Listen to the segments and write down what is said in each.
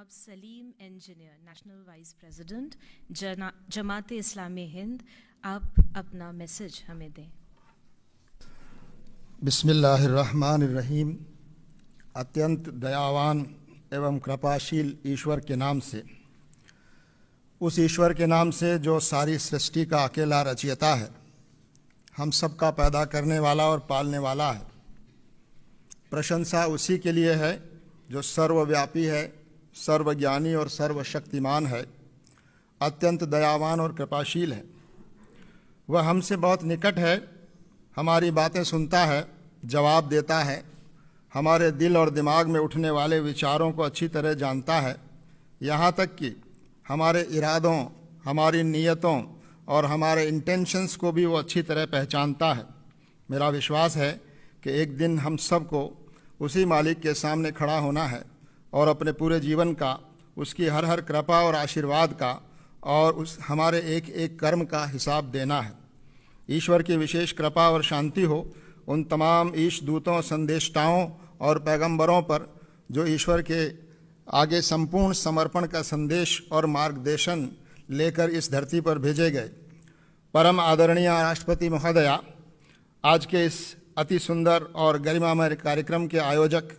जनाब Salim engineer national vice president Jamaat Islami Hind आप अपना मैसेज हमें दें बिस्मिल्लाहिर्रहमानिर्रहीम अत्यंत दयावान एवं कृपाशील ईश्वर के नाम से उस ईश्वर के नाम से जो सारी सृष्टि का अकेला रचयिता है हम सब का पैदा करने वाला और पालने वाला है प्रशंसा उसी के लिए है जो सर्वव्यापी है सर्वज्ञानी और सर्वशक्तिमान है अत्यंत दयावान और कृपाशील है वह हमसे बहुत निकट है हमारी बातें सुनता है जवाब देता है हमारे दिल और दिमाग में उठने वाले विचारों को अच्छी तरह जानता है यहाँ तक कि हमारे इरादों हमारी नीयतों और हमारे इंटेंशंस को भी वो अच्छी तरह पहचानता है मेरा विश्वास है कि एक दिन हम सबको उसी मालिक के सामने खड़ा होना है और अपने पूरे जीवन का उसकी हर हर कृपा और आशीर्वाद का और उस हमारे एक एक कर्म का हिसाब देना है ईश्वर की विशेष कृपा और शांति हो उन तमाम ईश दूतों संदेष्टाओं और पैगंबरों पर जो ईश्वर के आगे संपूर्ण समर्पण का संदेश और मार्गदर्शन लेकर इस धरती पर भेजे गए परम आदरणीय राष्ट्रपति महोदया आज के इस अति सुंदर और गरिमामय कार्यक्रम के आयोजक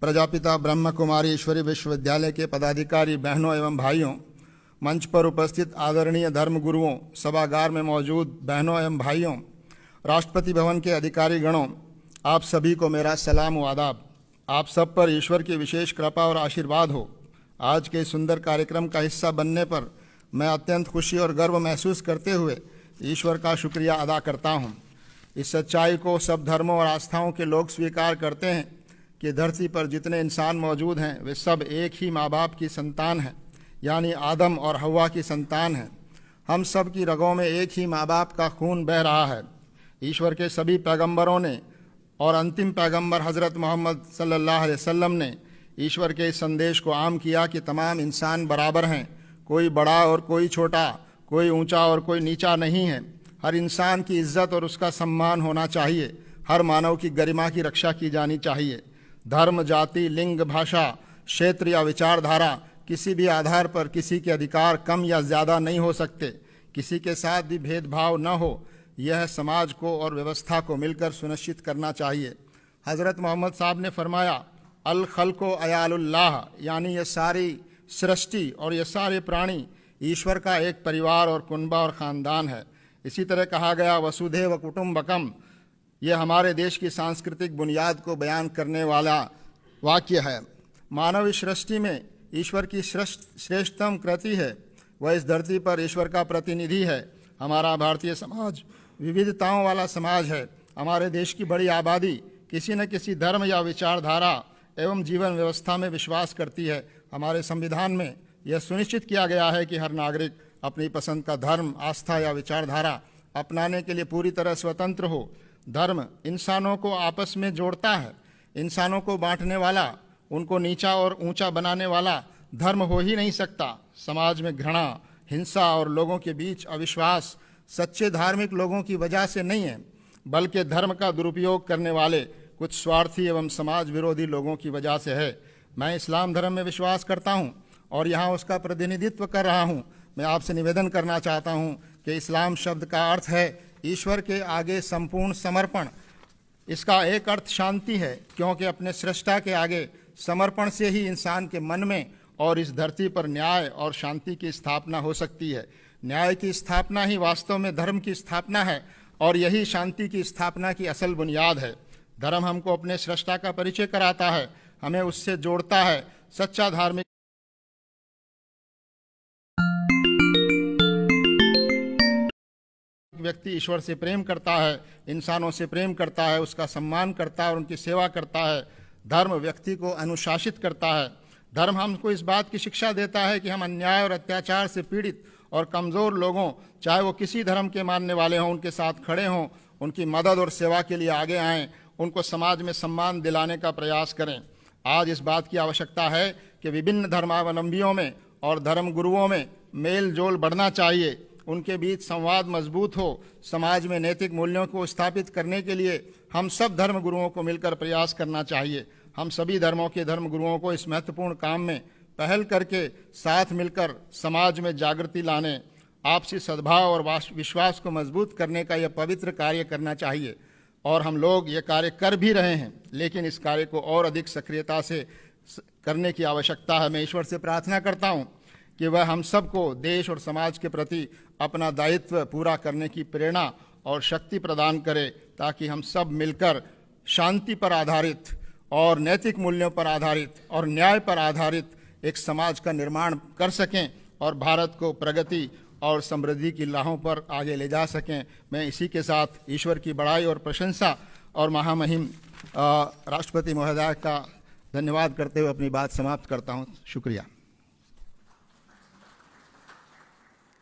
प्रजापिता ब्रह्म कुमारी ईश्वरी विश्वविद्यालय के पदाधिकारी बहनों एवं भाइयों मंच पर उपस्थित आदरणीय धर्मगुरुओं सभागार में मौजूद बहनों एवं भाइयों राष्ट्रपति भवन के अधिकारी गणों आप सभी को मेरा सलाम व आदाब आप सब पर ईश्वर की विशेष कृपा और आशीर्वाद हो आज के सुंदर कार्यक्रम का हिस्सा बनने पर मैं अत्यंत खुशी और गर्व महसूस करते हुए ईश्वर का शुक्रिया अदा करता हूँ इस सच्चाई को सब धर्मों और आस्थाओं के लोग स्वीकार करते हैं कि धरती पर जितने इंसान मौजूद हैं वे सब एक ही माँ बाप की संतान हैं यानी आदम और हवा की संतान हैं हम सब की रगों में एक ही माँ बाप का खून बह रहा है ईश्वर के सभी पैगंबरों ने और अंतिम पैगंबर हज़रत मोहम्मद सल्लल्लाहु अलैहि वसल्लम ने ईश्वर के इस संदेश को आम किया कि तमाम इंसान बराबर हैं कोई बड़ा और कोई छोटा कोई ऊंचा और कोई नीचा नहीं है हर इंसान की इज्जत और उसका सम्मान होना चाहिए हर मानव की गरिमा की रक्षा की जानी चाहिए धर्म जाति लिंग भाषा क्षेत्र या विचारधारा किसी भी आधार पर किसी के अधिकार कम या ज़्यादा नहीं हो सकते किसी के साथ भी भेदभाव न हो यह समाज को और व्यवस्था को मिलकर सुनिश्चित करना चाहिए हज़रत मोहम्मद साहब ने फरमाया अल खलको अयाल्लाह यानी यह सारी सृष्टि और यह सारे प्राणी ईश्वर का एक परिवार और कुनबा और ख़ानदान है इसी तरह कहा गया वसुधे व कुटुम्बकम यह हमारे देश की सांस्कृतिक बुनियाद को बयान करने वाला वाक्य है मानव सृष्टि में ईश्वर की श्रेष्ठतम कृति है वह इस धरती पर ईश्वर का प्रतिनिधि है हमारा भारतीय समाज विविधताओं वाला समाज है हमारे देश की बड़ी आबादी किसी न किसी धर्म या विचारधारा एवं जीवन व्यवस्था में विश्वास करती है हमारे संविधान में यह सुनिश्चित किया गया है कि हर नागरिक अपनी पसंद का धर्म आस्था या विचारधारा अपनाने के लिए पूरी तरह स्वतंत्र हो धर्म इंसानों को आपस में जोड़ता है इंसानों को बांटने वाला उनको नीचा और ऊंचा बनाने वाला धर्म हो ही नहीं सकता समाज में घृणा हिंसा और लोगों के बीच अविश्वास सच्चे धार्मिक लोगों की वजह से नहीं है बल्कि धर्म का दुरुपयोग करने वाले कुछ स्वार्थी एवं समाज विरोधी लोगों की वजह से है मैं इस्लाम धर्म में विश्वास करता हूँ और यहाँ उसका प्रतिनिधित्व कर रहा हूँ मैं आपसे निवेदन करना चाहता हूँ कि इस्लाम शब्द का अर्थ है ईश्वर के आगे संपूर्ण समर्पण इसका एक अर्थ शांति है क्योंकि अपने सृष्टा के आगे समर्पण से ही इंसान के मन में और इस धरती पर न्याय और शांति की स्थापना हो सकती है न्याय की स्थापना ही वास्तव में धर्म की स्थापना है और यही शांति की स्थापना की असल बुनियाद है धर्म हमको अपने सृष्टा का परिचय कराता है हमें उससे जोड़ता है सच्चा धार्मिक व्यक्ति ईश्वर से प्रेम करता है इंसानों से प्रेम करता है उसका सम्मान करता है और उनकी सेवा करता है धर्म व्यक्ति को अनुशासित करता है धर्म हमको इस बात की शिक्षा देता है कि हम अन्याय और अत्याचार से पीड़ित और कमज़ोर लोगों चाहे वो किसी धर्म के मानने वाले हों उनके साथ खड़े हों उनकी मदद और सेवा के लिए आगे आएँ उनको समाज में सम्मान दिलाने का प्रयास करें आज इस बात की आवश्यकता है कि विभिन्न धर्मावलंबियों में और धर्म गुरुओं में मेल जोल बढ़ना चाहिए उनके बीच संवाद मजबूत हो समाज में नैतिक मूल्यों को स्थापित करने के लिए हम सब धर्म गुरुओं को मिलकर प्रयास करना चाहिए हम सभी धर्मों के धर्म गुरुओं को इस महत्वपूर्ण काम में पहल करके साथ मिलकर समाज में जागृति लाने आपसी सद्भाव और विश्वास को मजबूत करने का यह पवित्र कार्य करना चाहिए और हम लोग ये कार्य कर भी रहे हैं लेकिन इस कार्य को और अधिक सक्रियता से करने की आवश्यकता है मैं ईश्वर से प्रार्थना करता हूँ कि वह हम सबको देश और समाज के प्रति अपना दायित्व पूरा करने की प्रेरणा और शक्ति प्रदान करे ताकि हम सब मिलकर शांति पर आधारित और नैतिक मूल्यों पर आधारित और न्याय पर आधारित एक समाज का निर्माण कर सकें और भारत को प्रगति और समृद्धि की लाहों पर आगे ले जा सकें मैं इसी के साथ ईश्वर की बड़ाई और प्रशंसा और महामहिम राष्ट्रपति महोदय का धन्यवाद करते हुए अपनी बात समाप्त करता हूँ शुक्रिया